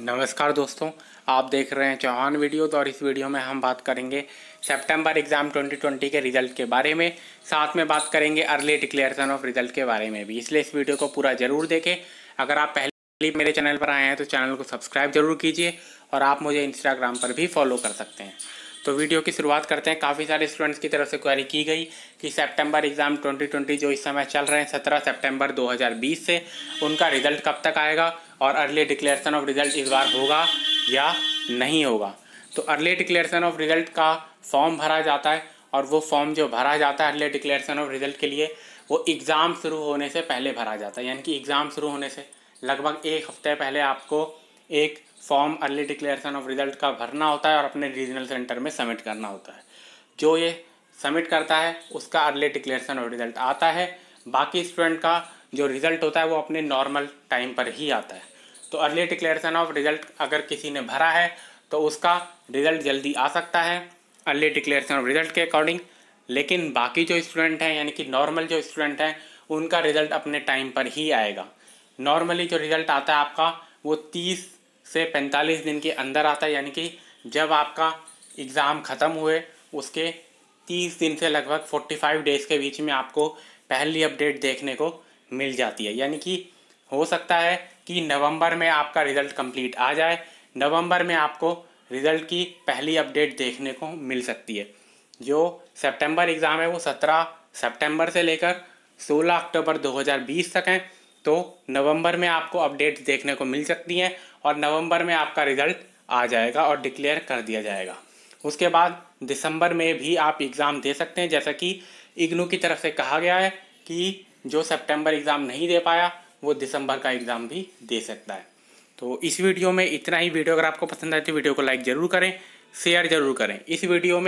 नमस्कार दोस्तों आप देख रहे हैं चौहान वीडियो तो और इस वीडियो में हम बात करेंगे सितंबर एग्ज़ाम 2020 के रिज़ल्ट के बारे में साथ में बात करेंगे अर्ली डिक्लेरेशन ऑफ रिज़ल्ट के बारे में भी इसलिए इस वीडियो को पूरा ज़रूर देखें अगर आप पहले मेरे चैनल पर आए हैं तो चैनल को सब्सक्राइब जरूर कीजिए और आप मुझे इंस्टाग्राम पर भी फॉलो कर सकते हैं तो वीडियो की शुरुआत करते हैं काफ़ी सारे स्टूडेंट्स की तरफ से क्वारी की गई कि सितंबर एग्ज़ाम 2020 जो इस समय चल रहे हैं 17 सितंबर 2020 से उनका रिजल्ट कब तक आएगा और अर्ली डिक्लेरेशन ऑफ रिजल्ट इस बार होगा या नहीं होगा तो अर्ली डिक्लेरेशन ऑफ रिजल्ट का फॉर्म भरा जाता है और वो फॉर्म जो भरा जाता है अर्ली डिक्लेरेशन ऑफ रिजल्ट के लिए वो एग्ज़ाम शुरू होने से पहले भरा जाता है यानी कि एग्ज़ाम शुरू होने से लगभग एक हफ्ते पहले आपको एक form early declaration of result का भरना होता है और अपने रीजनल सेंटर में सबमिट करना होता है जो ये सबमिट करता है उसका अर्ली डिक्लेरेशन ऑफ रिजल्ट आता है बाकी स्टूडेंट का जो रिज़ल्ट होता है वो अपने नॉर्मल टाइम पर ही आता है तो अर्ली डिक्लेरेशन ऑफ रिज़ल्ट अगर किसी ने भरा है तो उसका रिज़ल्ट जल्दी आ सकता है अर्ली डिक्लेरेशन ऑफ रिज़ल्ट के अकॉर्डिंग लेकिन बाकी जो स्टूडेंट हैं यानी कि नॉर्मल जो स्टूडेंट हैं उनका रिज़ल्ट अपने टाइम पर ही आएगा नॉर्मली जो रिज़ल्ट आता है आपका वो तीस से 45 दिन के अंदर आता है यानी कि जब आपका एग्ज़ाम ख़त्म हुए उसके 30 दिन से लगभग 45 डेज़ के बीच में आपको पहली अपडेट देखने को मिल जाती है यानी कि हो सकता है कि नवंबर में आपका रिज़ल्ट कंप्लीट आ जाए नवंबर में आपको रिज़ल्ट की पहली अपडेट देखने को मिल सकती है जो सितंबर एग्ज़ाम है वो 17 सितंबर से लेकर 16 अक्टूबर 2020 तक हैं तो नवंबर में आपको अपडेट देखने को मिल सकती हैं और नवंबर में आपका रिजल्ट आ जाएगा और डिक्लेयर कर दिया जाएगा उसके बाद दिसंबर में भी आप एग्ज़ाम दे सकते हैं जैसा कि इग्नू की तरफ से कहा गया है कि जो सितंबर एग्ज़ाम नहीं दे पाया वो दिसंबर का एग्ज़ाम भी दे सकता है तो इस वीडियो में इतना ही वीडियो अगर आपको पसंद आए तो वीडियो को लाइक ज़रूर करें शेयर ज़रूर करें इस वीडियो में